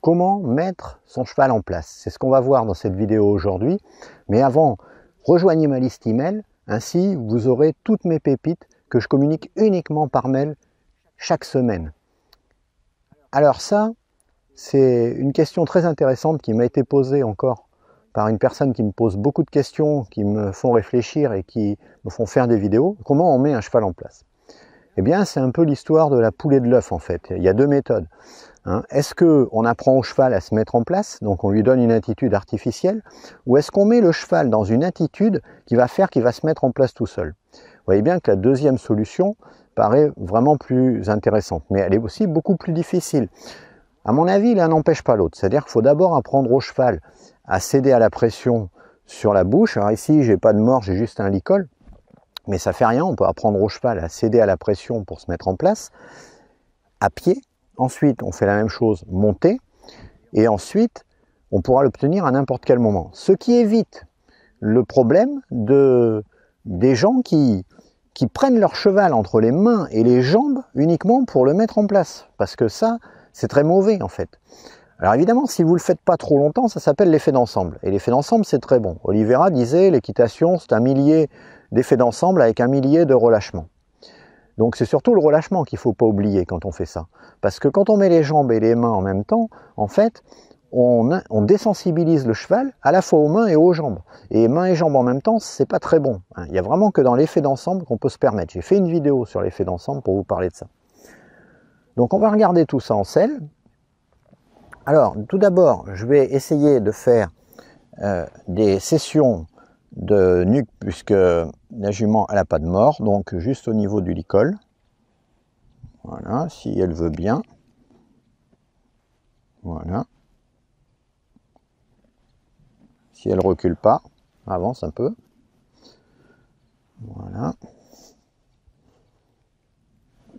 comment mettre son cheval en place. C'est ce qu'on va voir dans cette vidéo aujourd'hui. Mais avant, rejoignez ma liste email. Ainsi, vous aurez toutes mes pépites que je communique uniquement par mail chaque semaine. Alors ça, c'est une question très intéressante qui m'a été posée encore par une personne qui me pose beaucoup de questions, qui me font réfléchir et qui me font faire des vidéos. Comment on met un cheval en place Eh bien, c'est un peu l'histoire de la poule et de l'œuf en fait. Il y a deux méthodes. Hein, est-ce qu'on apprend au cheval à se mettre en place, donc on lui donne une attitude artificielle, ou est-ce qu'on met le cheval dans une attitude qui va faire qu'il va se mettre en place tout seul Vous voyez bien que la deuxième solution paraît vraiment plus intéressante, mais elle est aussi beaucoup plus difficile. À mon avis, l'un n'empêche pas l'autre, c'est-à-dire qu'il faut d'abord apprendre au cheval à céder à la pression sur la bouche. Alors ici, j'ai pas de mort, j'ai juste un licol, mais ça fait rien, on peut apprendre au cheval à céder à la pression pour se mettre en place à pied, Ensuite, on fait la même chose, monter. Et ensuite, on pourra l'obtenir à n'importe quel moment. Ce qui évite le problème de, des gens qui, qui prennent leur cheval entre les mains et les jambes uniquement pour le mettre en place. Parce que ça, c'est très mauvais en fait. Alors évidemment, si vous ne le faites pas trop longtemps, ça s'appelle l'effet d'ensemble. Et l'effet d'ensemble, c'est très bon. Oliveira disait, l'équitation, c'est un millier d'effets d'ensemble avec un millier de relâchements. Donc c'est surtout le relâchement qu'il ne faut pas oublier quand on fait ça. Parce que quand on met les jambes et les mains en même temps, en fait, on, désensibilise le cheval à la fois aux mains et aux jambes. Et mains et jambes en même temps, c'est pas très bon. Hein. Il n'y a vraiment que dans l'effet d'ensemble qu'on peut se permettre. J'ai fait une vidéo sur l'effet d'ensemble pour vous parler de ça. Donc on va regarder tout ça en selle. Alors tout d'abord, je vais essayer de faire euh, des sessions de nuque puisque la jument, elle n'a pas de mort, donc juste au niveau du licol. Voilà, si elle veut bien. Voilà. Si elle recule pas, avance un peu. Voilà.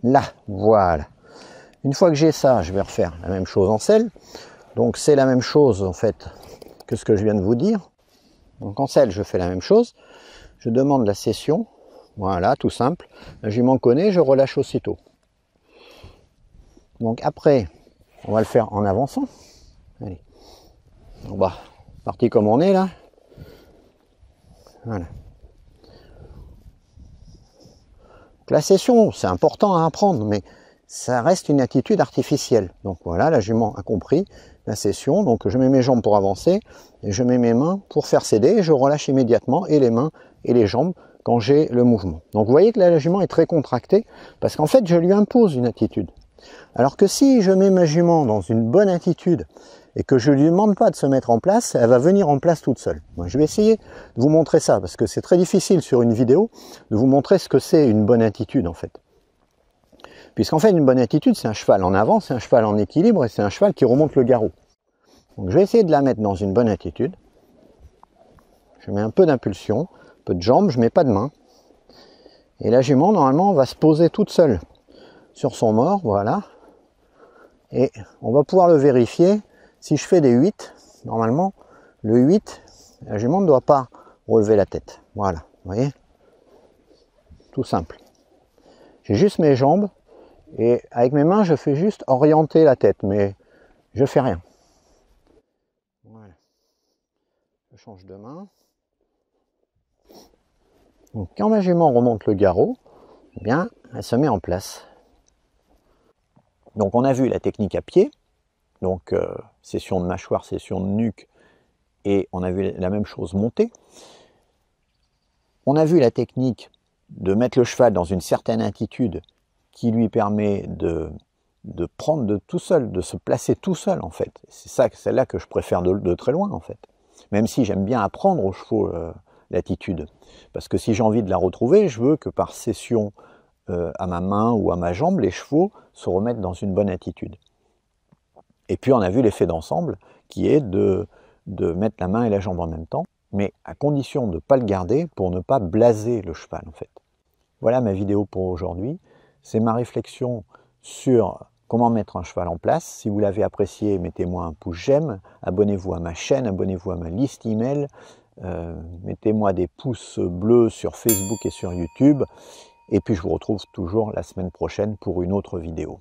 Là, voilà. Une fois que j'ai ça, je vais refaire la même chose en selle. Donc c'est la même chose en fait que ce que je viens de vous dire. Donc en selle, je fais la même chose je demande la session, voilà, tout simple, la jument connaît, je relâche aussitôt. Donc après, on va le faire en avançant. Allez. On va bah, partir comme on est là. Voilà. la session, c'est important à apprendre, mais ça reste une attitude artificielle. Donc voilà, la jument a compris la session. Donc je mets mes jambes pour avancer et je mets mes mains pour faire céder. je relâche immédiatement et les mains et les jambes quand j'ai le mouvement. Donc vous voyez que la jument est très contractée parce qu'en fait je lui impose une attitude. Alors que si je mets ma jument dans une bonne attitude et que je ne lui demande pas de se mettre en place, elle va venir en place toute seule. Moi, je vais essayer de vous montrer ça parce que c'est très difficile sur une vidéo de vous montrer ce que c'est une bonne attitude en fait. Puisqu'en fait une bonne attitude c'est un cheval en avant, c'est un cheval en équilibre et c'est un cheval qui remonte le garrot. Donc je vais essayer de la mettre dans une bonne attitude. Je mets un peu d'impulsion, peu de jambes, je mets pas de main. Et la jument, normalement, va se poser toute seule sur son mort, voilà. Et on va pouvoir le vérifier. Si je fais des 8, normalement, le 8, la jument ne doit pas relever la tête. Voilà, vous voyez Tout simple. J'ai juste mes jambes et avec mes mains, je fais juste orienter la tête, mais je fais rien. Voilà. Je change de main quand ma jument remonte le garrot, eh bien, elle se met en place. Donc on a vu la technique à pied, donc euh, session de mâchoire, session de nuque, et on a vu la même chose monter. On a vu la technique de mettre le cheval dans une certaine attitude qui lui permet de, prendre de tout seul, de se placer tout seul en fait. C'est ça, celle-là que je préfère de, très loin en fait. Même si j'aime bien apprendre aux chevaux euh, l'attitude. Parce que si j'ai envie de la retrouver, je veux que par session euh, à ma main ou à ma jambe, les chevaux se remettent dans une bonne attitude. Et puis on a vu l'effet d'ensemble qui est de, de mettre la main et la jambe en même temps, mais à condition de ne pas le garder pour ne pas blaser le cheval en fait. Voilà ma vidéo pour aujourd'hui. C'est ma réflexion sur comment mettre un cheval en place. Si vous l'avez apprécié, mettez-moi un pouce j'aime, abonnez-vous à ma chaîne, abonnez-vous à ma liste email, euh, mettez-moi des pouces bleus sur Facebook et sur YouTube. Et puis je vous retrouve toujours la semaine prochaine pour une autre vidéo.